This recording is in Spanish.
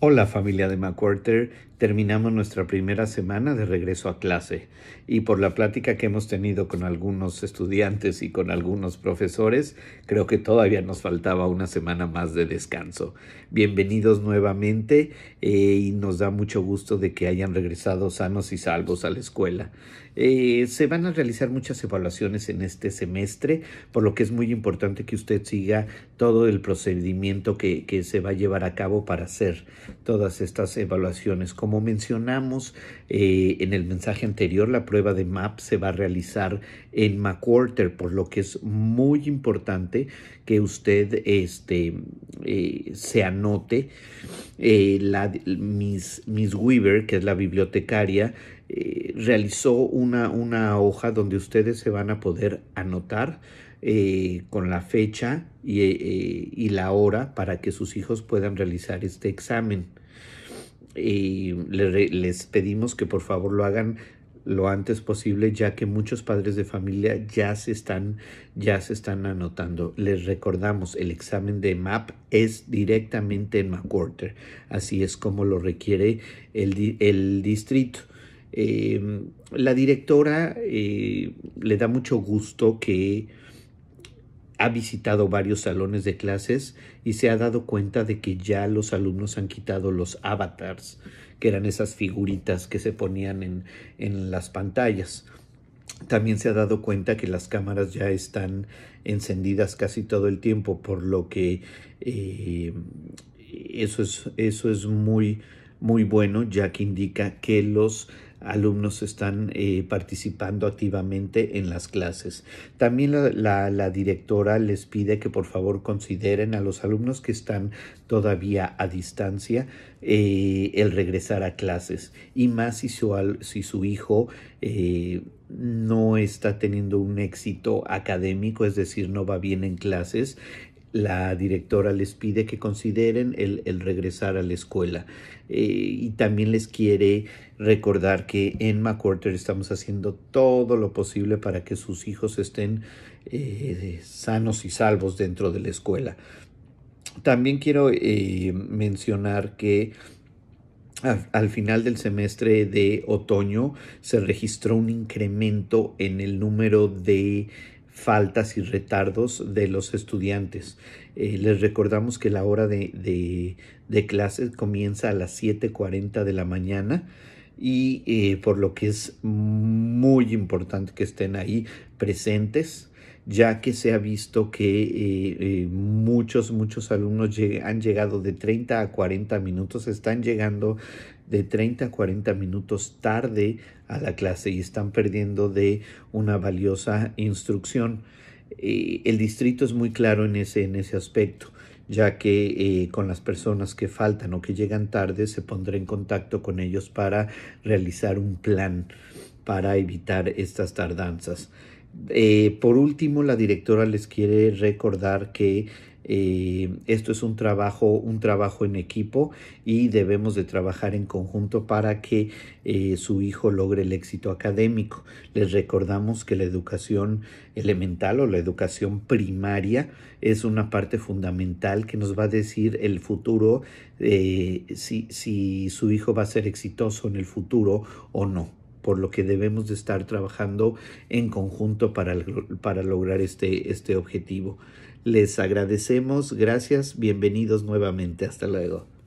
Hola familia de McWhorter, terminamos nuestra primera semana de regreso a clase y por la plática que hemos tenido con algunos estudiantes y con algunos profesores, creo que todavía nos faltaba una semana más de descanso. Bienvenidos nuevamente eh, y nos da mucho gusto de que hayan regresado sanos y salvos a la escuela. Eh, se van a realizar muchas evaluaciones en este semestre, por lo que es muy importante que usted siga todo el procedimiento que se va a llevar a cabo para hacer todas estas evaluaciones. Como mencionamos eh, en el mensaje anterior, la prueba de MAP se va a realizar en McWhorter, por lo que es muy importante que usted este, eh, se anote. Eh, la, Miss, Miss Weaver, que es la bibliotecaria, eh, realizó una, hoja donde ustedes se van a poder anotar eh, con la fecha eh, y, la hora para que sus hijos puedan realizar este examen. les pedimos que por favor lo hagan lo antes posible ya que muchos padres de familia ya se están ya se están anotando les recordamos el examen de MAP es directamente en McWhorter así es como lo requiere el distrito Em, la directora eh, le da mucho gusto que ha visitado varios salones de clases y se ha dado cuenta de que ya los alumnos han quitado los avatars, que eran esas figuritas que se ponían en, las pantallas. También se ha dado cuenta que las cámaras ya están encendidas casi todo el tiempo, por lo que eh, eso, es, eso es muy, muy bueno, ya que indica que los alumnos están eh, participando activamente en las clases. También la, directora les pide que por favor consideren a los alumnos que están todavía a distancia eh, el regresar a clases y más si su, hijo eh, no está teniendo un éxito académico, es decir, no va bien en clases, la directora les pide que consideren el, regresar a la escuela eh, y también les quiere recordar que en McWhorter estamos haciendo todo lo posible para que sus hijos estén eh, sanos y salvos dentro de la escuela. También quiero eh, mencionar que al, final del semestre de otoño se registró un incremento en el número de faltas y retardos de los estudiantes. Eh, les recordamos que la hora de, de, clases comienza a las 7.40 de la mañana y eh, por lo que es muy importante que estén ahí presentes ya que se ha visto que eh, eh, muchos, muchos alumnos han llegado de 30 a 40 minutos, están llegando de 30 a 40 minutos tarde a la clase y están perdiendo de una valiosa instrucción. el distrito es muy claro en ese, en ese aspecto ya que eh, con las personas que faltan o que llegan tarde se pondrá en contacto con ellos para realizar un plan para evitar estas tardanzas. Eh, por último, la directora les quiere recordar que eh, esto es un trabajo, un trabajo en equipo y debemos de trabajar en conjunto para que eh, su hijo logre el éxito académico. Les recordamos que la educación elemental o la educación primaria es una parte fundamental que nos va a decir el futuro, eh, si su hijo va a ser exitoso en el futuro o no por lo que debemos de estar trabajando en conjunto para, para lograr este, este objetivo. Les agradecemos, gracias, bienvenidos nuevamente, hasta luego.